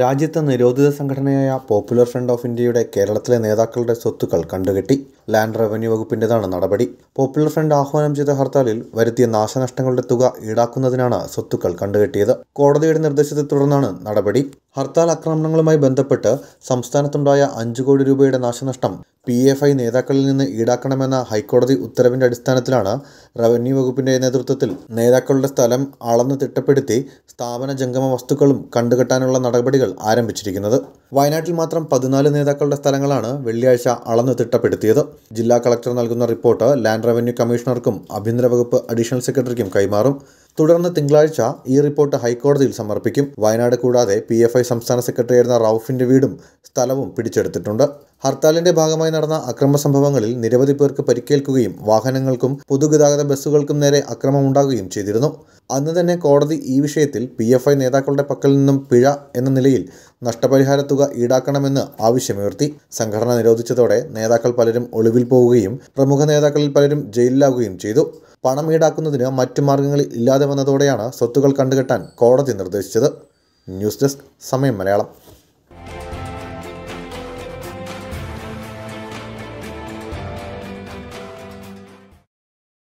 രാജ്യത്തെ നിരോധിത സംഘടനയായ പോപ്പുലർ ഫ്രണ്ട് ഓഫ് ഇന്ത്യയുടെ കേരളത്തിലെ നേതാക്കളുടെ സ്വത്തുക്കൾ കണ്ടുകെട്ടി ലാൻഡ് റവന്യൂ വകുപ്പിൻ്റെതാണ് നടപടി പോപ്പുലർ ഫ്രണ്ട് ആഹ്വാനം ചെയ്ത ഹർത്താലിൽ വരുത്തിയ നാശനഷ്ടങ്ങളുടെ തുക ഈടാക്കുന്നതിനാണ് സ്വത്തുക്കൾ കണ്ടുകെട്ടിയത് കോടതിയുടെ നിർദ്ദേശത്തെ തുടർന്നാണ് നടപടി ഹർത്താൽ ആക്രമണങ്ങളുമായി ബന്ധപ്പെട്ട് സംസ്ഥാനത്തുണ്ടായ അഞ്ചു കോടി രൂപയുടെ നാശനഷ്ടം പി എഫ് ഐ നേതാക്കളിൽ നിന്ന് ഈടാക്കണമെന്ന ഹൈക്കോടതി ഉത്തരവിൻ്റെ അടിസ്ഥാനത്തിലാണ് റവന്യൂ വകുപ്പിൻ്റെ നേതൃത്വത്തിൽ നേതാക്കളുടെ സ്ഥലം അളന്ന് തിട്ടപ്പെടുത്തി സ്ഥാപന ജംഗമ വസ്തുക്കളും കണ്ടുകെട്ടാനുള്ള നടപടികൾ ആരംഭിച്ചിരിക്കുന്നത് വയനാട്ടിൽ മാത്രം പതിനാല് നേതാക്കളുടെ സ്ഥലങ്ങളാണ് വെള്ളിയാഴ്ച അളന്ന് തിട്ടപ്പെടുത്തിയത് ജില്ലാ കളക്ടർ നൽകുന്ന റിപ്പോർട്ട് ലാൻഡ് റവന്യൂ കമ്മീഷണർക്കും ആഭ്യന്തര വകുപ്പ് അഡീഷണൽ സെക്രട്ടറിക്കും കൈമാറും തുടർന്ന് തിങ്കളാഴ്ച ഈ റിപ്പോർട്ട് ഹൈക്കോടതിയിൽ സമർപ്പിക്കും വയനാട് കൂടാതെ പി എഫ് ഐ സംസ്ഥാന സെക്രട്ടറിയായിരുന്ന റൌഫിന്റെ വീടും സ്ഥലവും പിടിച്ചെടുത്തിട്ടുണ്ട് ഹർത്താലിന്റെ ഭാഗമായി നടന്ന അക്രമ സംഭവങ്ങളിൽ നിരവധി പേർക്ക് പരിക്കേൽക്കുകയും വാഹനങ്ങൾക്കും പൊതുഗതാഗത ബസ്സുകൾക്കും നേരെ അക്രമമുണ്ടാകുകയും ചെയ്തിരുന്നു അന്ന് തന്നെ കോടതി ഈ വിഷയത്തിൽ പി എഫ് ഐ നേതാക്കളുടെ പക്കൽ നിന്നും പിഴ എന്ന നിലയിൽ നഷ്ടപരിഹാര തുക ഈടാക്കണമെന്ന് ആവശ്യമുയർത്തി സംഘടന നിരോധിച്ചതോടെ നേതാക്കൾ പലരും ഒളിവിൽ പോവുകയും പ്രമുഖ നേതാക്കളിൽ പലരും ജയിലിലാവുകയും ചെയ്തു പണം ഈടാക്കുന്നതിന് മറ്റു മാർഗങ്ങളിൽ ഇല്ലാതെ വന്നതോടെയാണ് സ്വത്തുകൾ കണ്ടുകെട്ടാൻ കോടതി നിർദ്ദേശിച്ചത് ന്യൂസ് ഡെസ്ക് സമയം മലയാളം